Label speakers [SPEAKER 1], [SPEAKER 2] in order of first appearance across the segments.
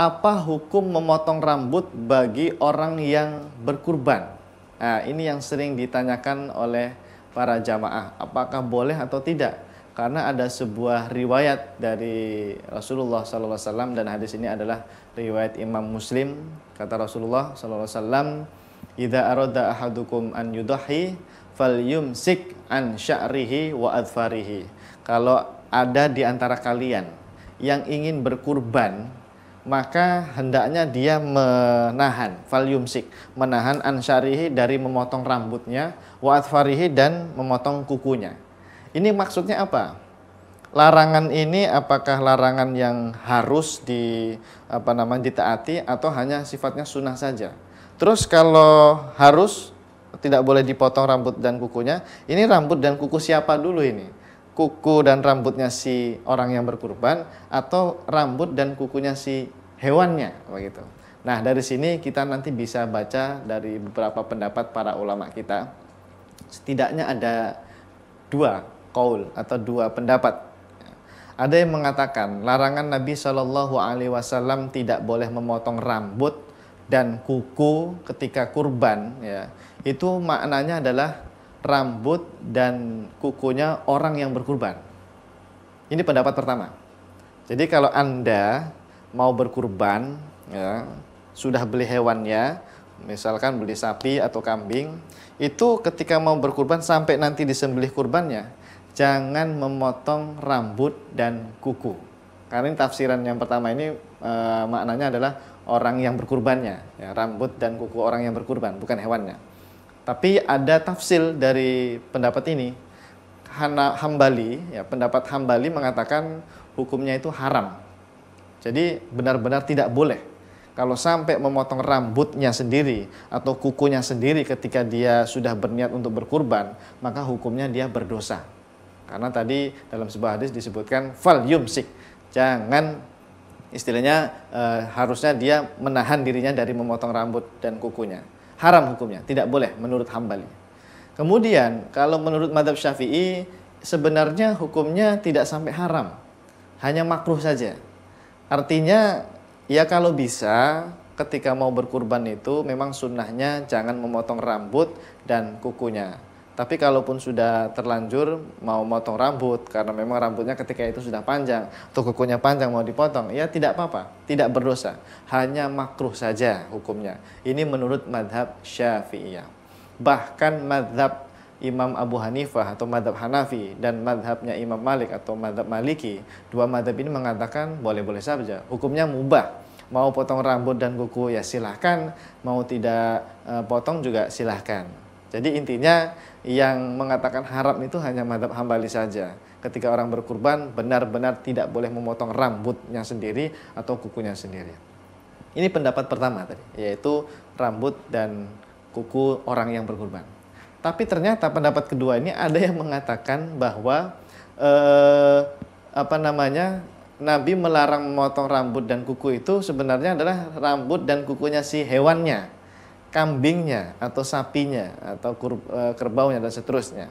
[SPEAKER 1] apa hukum memotong rambut bagi orang yang berkurban? Nah, ini yang sering ditanyakan oleh para jamaah, apakah boleh atau tidak? Karena ada sebuah riwayat dari Rasulullah SAW dan hadis ini adalah riwayat Imam Muslim. Kata Rasulullah SAW, Ida aroda ahadukum an yudahi yumsik an sya'rihi wa adfarihi." Kalau ada di antara kalian yang ingin berkurban, maka hendaknya dia menahan falyumsik menahan ansyarihi dari memotong rambutnya waatfarihi dan memotong kukunya ini maksudnya apa larangan ini apakah larangan yang harus di apa namanya ditaati atau hanya sifatnya sunnah saja terus kalau harus tidak boleh dipotong rambut dan kukunya ini rambut dan kuku siapa dulu ini kuku dan rambutnya si orang yang berkurban atau rambut dan kukunya si hewannya begitu. Nah, dari sini kita nanti bisa baca dari beberapa pendapat para ulama kita. Setidaknya ada dua kaul atau dua pendapat. Ada yang mengatakan larangan Nabi Shallallahu Alaihi Wasallam tidak boleh memotong rambut dan kuku ketika kurban, ya itu maknanya adalah rambut dan kukunya orang yang berkurban. Ini pendapat pertama. Jadi kalau Anda mau berkurban, ya, sudah beli hewannya, misalkan beli sapi atau kambing, itu ketika mau berkurban sampai nanti disembelih kurbannya, jangan memotong rambut dan kuku. Karena ini tafsiran yang pertama ini e, maknanya adalah orang yang berkurbannya, ya, rambut dan kuku orang yang berkurban, bukan hewannya. Tapi ada tafsir dari pendapat ini. Hana Hambali, ya pendapat Hambali mengatakan hukumnya itu haram. Jadi benar-benar tidak boleh. Kalau sampai memotong rambutnya sendiri atau kukunya sendiri ketika dia sudah berniat untuk berkurban, maka hukumnya dia berdosa. Karena tadi dalam sebuah hadis disebutkan fal yumsik, jangan istilahnya e, harusnya dia menahan dirinya dari memotong rambut dan kukunya haram hukumnya, tidak boleh menurut Hambali. Kemudian kalau menurut madhab Syafi'i sebenarnya hukumnya tidak sampai haram, hanya makruh saja. Artinya ya kalau bisa ketika mau berkurban itu memang sunnahnya jangan memotong rambut dan kukunya. Tapi kalaupun sudah terlanjur mau motong rambut karena memang rambutnya ketika itu sudah panjang atau kukunya panjang mau dipotong, ya tidak apa-apa, tidak berdosa. Hanya makruh saja hukumnya. Ini menurut madhab Syafi'iyah. Bahkan madhab Imam Abu Hanifah atau madhab Hanafi dan madhabnya Imam Malik atau madhab Maliki, dua madhab ini mengatakan boleh-boleh saja, hukumnya mubah. Mau potong rambut dan kuku ya silahkan, mau tidak eh, potong juga silahkan. Jadi intinya yang mengatakan haram itu hanya madhab hambali saja. Ketika orang berkurban benar-benar tidak boleh memotong rambutnya sendiri atau kukunya sendiri. Ini pendapat pertama tadi, yaitu rambut dan kuku orang yang berkurban. Tapi ternyata pendapat kedua ini ada yang mengatakan bahwa eh, apa namanya Nabi melarang memotong rambut dan kuku itu sebenarnya adalah rambut dan kukunya si hewannya kambingnya atau sapinya atau eh, kerbaunya dan seterusnya.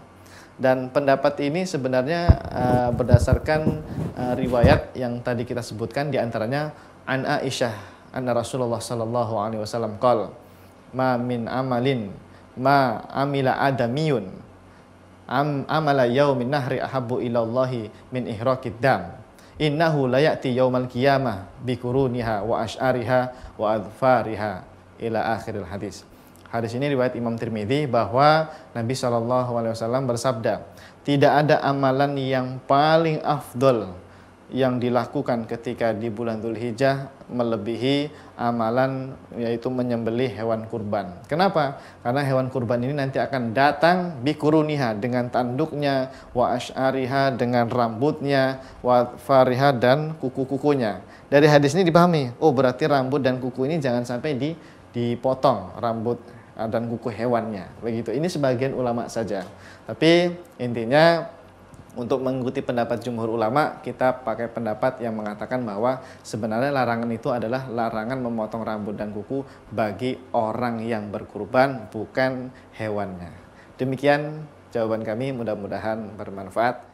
[SPEAKER 1] Dan pendapat ini sebenarnya uh, berdasarkan uh, riwayat yang tadi kita sebutkan di antaranya an Aisyah An Rasulullah sallallahu alaihi wasallam qol ma min amalin ma amila adamiyun am amala yaumin nahri ahabbu ilallahi min ihraqid dam innahu layati yaumal qiyamah bikuruniha wa ash'ariha wa adfariha ila akhiril hadis. Hadis ini riwayat Imam Tirmidzi bahwa Nabi Shallallahu Alaihi Wasallam bersabda, tidak ada amalan yang paling afdol yang dilakukan ketika di bulan Zulhijjah melebihi amalan yaitu menyembelih hewan kurban. Kenapa? Karena hewan kurban ini nanti akan datang bikuruniha dengan tanduknya, wa ashariha dengan rambutnya, wa fariha dan kuku-kukunya. Dari hadis ini dipahami, oh berarti rambut dan kuku ini jangan sampai di dipotong rambut eh, dan kuku hewannya begitu ini sebagian ulama saja tapi intinya untuk mengikuti pendapat jumhur ulama kita pakai pendapat yang mengatakan bahwa sebenarnya larangan itu adalah larangan memotong rambut dan kuku bagi orang yang berkurban bukan hewannya demikian jawaban kami mudah-mudahan bermanfaat